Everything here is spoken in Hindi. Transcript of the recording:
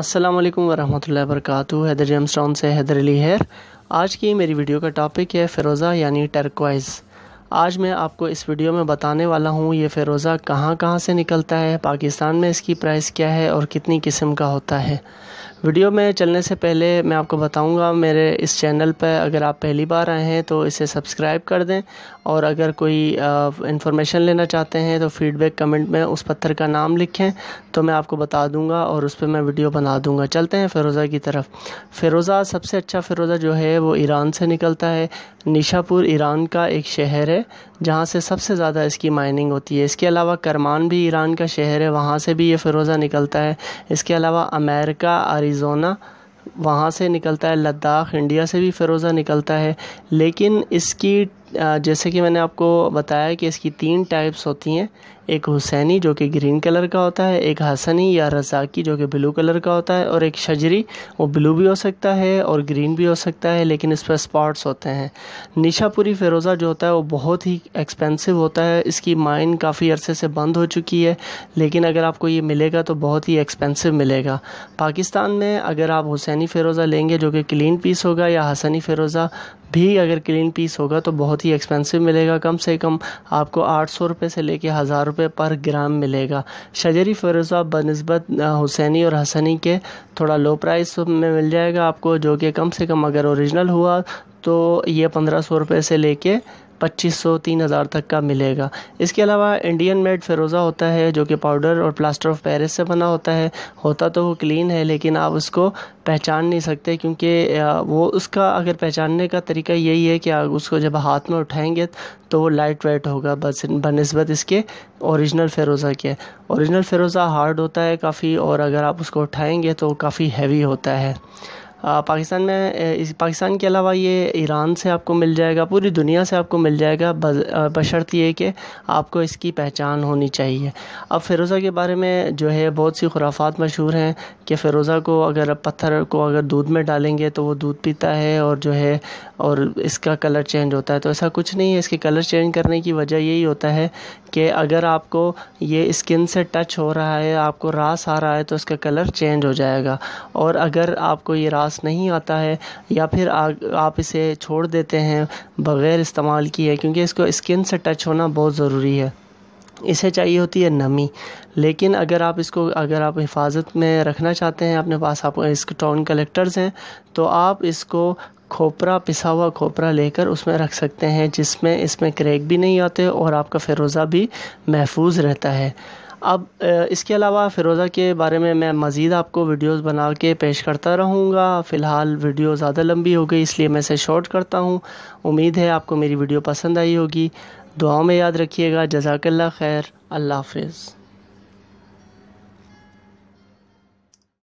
अस्सलाम वालेकुम वरहमतुल्लाहि वबरकातु हैदर जेम्स टाउन से हैदर अली हेयर आज की मेरी वीडियो का टॉपिक है फ़िरोज़ा यानी टर्कवाइज़ आज मैं आपको इस वीडियो में बताने वाला हूँ ये फ़िरोज़ा कहाँ कहाँ से निकलता है पाकिस्तान में इसकी प्राइस क्या है और कितनी किस्म का होता है वीडियो में चलने से पहले मैं आपको बताऊंगा मेरे इस चैनल पर अगर आप पहली बार आए हैं तो इसे सब्सक्राइब कर दें और अगर कोई इन्फॉर्मेशन लेना चाहते हैं तो फीडबैक कमेंट में उस पत्थर का नाम लिखें तो मैं आपको बता दूंगा और उस पर मैं वीडियो बना दूंगा चलते हैं फ़िरोज़ा की तरफ फ़िरोज़ा सबसे अच्छा फ़िरोज़ा जो है वो ईरान से निकलता है निशापुर ईरान का एक शहर है जहाँ से सबसे ज़्यादा इसकी माइनिंग होती है इसके अलावा करमान भी ईरान का शहर है वहाँ से भी ये फ़िरोज़ा निकलता है इसके अलावा अमेरिका आरी एरिज़ोना वहाँ से निकलता है लद्दाख इंडिया से भी फ़िरोज़ा निकलता है लेकिन इसकी जैसे कि मैंने आपको बताया कि इसकी तीन टाइप्स होती हैं एक हुसैनी जो कि ग्रीन कलर का होता है एक हसनी या रजाकी जो कि ब्लू कलर का होता है और एक शजरी वो ब्लू भी हो सकता है और ग्रीन भी हो सकता है लेकिन इस पर स्पॉट्स होते हैं निशापुरी फिरोज़ा जो होता है वो बहुत ही एक्सपेंसिव होता है इसकी माइन काफ़ी अरसे से बंद हो चुकी है लेकिन अगर आपको ये मिलेगा तो बहुत ही एक्सपेंसिव मिलेगा पाकिस्तान में अगर आप हुसैनी फिरोज़ा लेंगे जो कि क्लीन पीस होगा या हसनी फिरोज़ा भी अगर क्लीन पीस होगा तो बहुत ही एक्सपेंसिव मिलेगा कम से कम आपको आठ सौ रुपये से लेके हज़ार रुपये पर ग्राम मिलेगा शजरी फरोज़ा बनस्बत हुसैनी और हसनी के थोड़ा लो प्राइस में मिल जाएगा आपको जो कि कम से कम अगर ओरिजिनल हुआ तो ये पंद्रह सौ रुपये से लेके पच्चीस सौ तीन हज़ार तक का मिलेगा इसके अलावा इंडियन मेड फ़िरोज़ा होता है जो कि पाउडर और प्लास्टर ऑफ पेरिस से बना होता है होता तो वो क्लीन है लेकिन आप उसको पहचान नहीं सकते क्योंकि वो उसका अगर पहचानने का तरीका यही है कि आप उसको जब हाथ में उठाएंगे तो वो लाइट वेट होगा बस बनस्बत इसके ओरिजिनल फ़िरोज़ा के ओरिजिनल फ़िरोज़ा हार्ड होता है काफ़ी और अगर आप उसको उठाएंगे तो काफ़ी हैवी होता है पाकिस्तान में इस पाकिस्तान के अलावा ये ईरान से आपको मिल जाएगा पूरी दुनिया से आपको मिल जाएगा बशर्त ये कि आपको इसकी पहचान होनी चाहिए अब फ़िरोज़ा के बारे में जो है बहुत सी खुराफात मशहूर हैं कि फ़िरोज़ा को अगर पत्थर को अगर दूध में डालेंगे तो वो दूध पीता है और जो है और इसका कलर चेंज होता है तो ऐसा कुछ नहीं है इसके कलर चेंज करने की वजह यही होता है कि अगर आपको ये स्किन से टच हो रहा है आपको रास आ रहा है तो इसका कलर चेंज हो जाएगा और अगर आपको ये रास पास नहीं आता है या फिर आ, आप इसे छोड़ देते हैं बग़ैर इस्तेमाल किए क्योंकि इसको स्किन से टच होना बहुत ज़रूरी है इसे चाहिए होती है नमी लेकिन अगर आप इसको अगर आप हिफाजत में रखना चाहते हैं अपने पास आप इसके टाउन कलेक्टर्स हैं तो आप इसको खोपरा पिसा हुआ खोपरा लेकर उसमें रख सकते हैं जिसमें इसमें क्रैक भी नहीं आते और आपका फ़िरोज़ा भी महफूज रहता है अब इसके अलावा फ़िरोज़ा के बारे में मैं मज़ीद आपको वीडियोस बना के पेश करता रहूँगा फ़िलहाल वीडियो ज़्यादा लंबी हो गई इसलिए मैं इसे शॉर्ट करता हूँ उम्मीद है आपको मेरी वीडियो पसंद आई होगी दुआओं में याद रखिएगा जजाकल्ला खैर अल्लाह हाफिज़